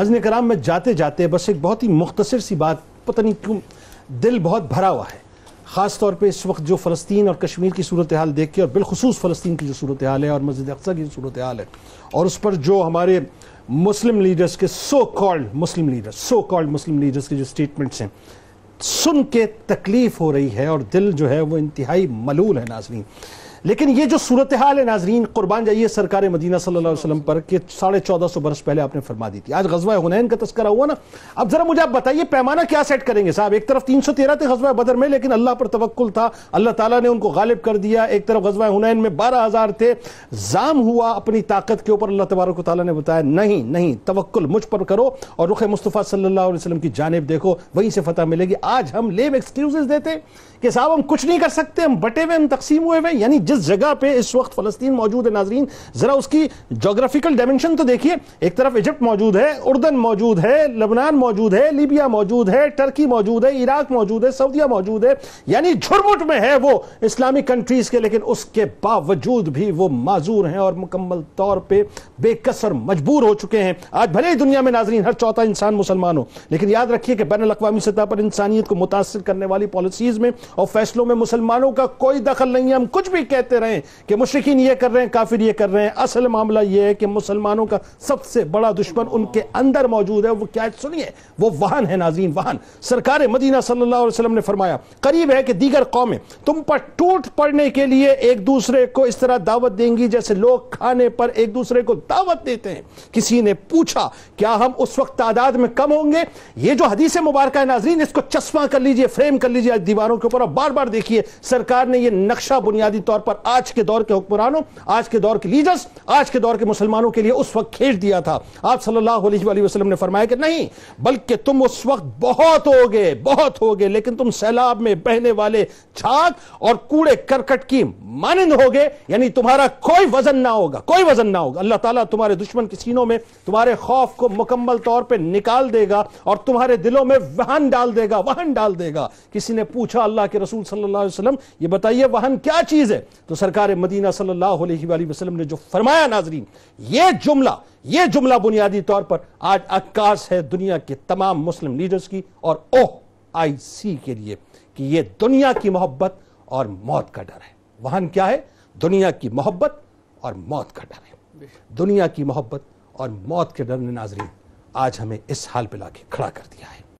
अजन कराम में जाते जाते बस एक बहुत ही मुख्तर सी बात पता नहीं क्यों दिल बहुत भरा हुआ है ख़ास तौर पर इस वक्त जो फ़लस्तीन और कश्मीर की सूरत हाल देख के और बिलखसूस फ़लस्तीन की जो सूरत हाल है और मस्जिद अक्सा की सूरत हाल है और उस पर जो हमारे मुस्लिम लीडर्स के so called Muslim leaders so called Muslim leaders के जो स्टेटमेंट्स हैं सुन के तकलीफ़ हो रही है और दिल जो है वो इंतहाई मलूल है नाजरीन लेकिन ये जो सूरत हाल है नाजरीन कुर्बान जाइए सरकार मदीना सल्लल्लाहु अलैहि वसल्लम पर कि साढ़े चौदह सौ बरस पहले आपने फरमा दी थी आज गजवा हुनैन का तस्करा हुआ ना अब जरा मुझे आप बताइए पैमाना क्या सेट करेंगे साहब एक तरफ तीन सौ तेरह थे गजवा बदर में लेकिन अल्लाह पर तवक्ल था अल्लाह ताला ने उनको गालिब कर दिया एक तरफ गजवा हुनैन में बारह हजार थे जाम हुआ अपनी ताकत के ऊपर अल्लाह तबारक ने बताया नहीं नहीं तवक्ल मुझ पर करो और रुख मुस्तफ़ा सल्ला वसलम की जानब देखो वहीं से फतह मिलेगी आज हम लेब एक्सक्यूजेस देते कि साहब हम कुछ नहीं कर सकते हम बटे हुए हम तकसीम हुए हुए यानी जिस जगह पे इस वक्त फलस्तीन मौजूद है नाजरीन जरा उसकी जोग्राफिकल डायमेंशन तो देखिए एक तरफ इजिप्ट मौजूद है उर्दन मौजूद है लबनान मौजूद है लीबिया मौजूद है टर्की मौजूद है इराक मौजूद है सऊदिया मौजूद है यानी झुरमुट में है वो इस्लामिक कंट्रीज के लेकिन उसके बावजूद भी वो माजूर हैं और मुकम्मल तौर पर बेकसर मजबूर हो चुके हैं आज भले ही दुनिया में नाजरीन हर चौथा इंसान मुसलमान हो लेकिन याद रखिए कि बैन अवी सतह पर इंसानियत को मुतासर करने वाली पॉलिसीज में और फैसलों में मुसलमानों का कोई दखल नहीं है हम कुछ भी कह कहते रहें कि मुश्किन ये कर रहे हैं काफिर ये कर रहे हैं असल मामला ये है कि मुसलमानों का सबसे बड़ा दुश्मन उनके अंदर मौजूद है वो क्या सुनिए वो वाहन है नाजीन वाहन सरकार मदीना सल्ला वसलम ने फरमाया करीब है कि दीगर कौमें तुम पर टूट पड़ने के लिए एक दूसरे को इस तरह दावत देंगी जैसे लोग खाने पर एक दूसरे को दावत देते हैं किसी ने पूछा क्या हम उस वक्त तादाद में कम होंगे ये जो हदीस मुबारक है नाजरीन इसको चश्मा कर लीजिए फ्रेम कर लीजिए दीवारों के ऊपर और बार बार देखिए सरकार ने यह नक्शा बुनियादी तौर पर आज के दौर के हुक्मरानों आज के दौर के लीडर्स आज के दौर के मुसलमानों के लिए उस वक्त खेच दिया था आप सल्लल्लाहु अलैहि वसल्लम ने फरमाया कि नहीं बल्कि तुम उस वक्त बहुत हो गए बहुत हो गए लेकिन तुम सैलाब में बहने वाले छाक और कूड़े करकट की मानंद हो गए यानी तुम्हारा कोई वजन ना होगा कोई वजन ना होगा अल्लाह ताला तुम्हारे दुश्मन के सीनों में तुम्हारे खौफ को मुकम्मल तौर पर निकाल देगा और तुम्हारे दिलों में वहन डाल देगा वहन डाल देगा किसी ने पूछा अल्लाह के रसूल सल्लल्लाहु अलैहि वसल्लम ये बताइए वहन क्या चीज है तो सरकार मदीना सल्लल्लाहु अलैहि वसल्लम ने जो फरमाया नाजरीन ये जुमला ये जुमला बुनियादी तौर पर आज अक्काश है दुनिया के तमाम मुस्लिम लीडर्स की और ओह आई सी के लिए कि ये दुनिया की मोहब्बत और मौत का डर है वाहन क्या है दुनिया की मोहब्बत और मौत का डर है दुनिया की मोहब्बत और मौत के डर ने नाजरीन आज हमें इस हाल पे लाके खड़ा कर दिया है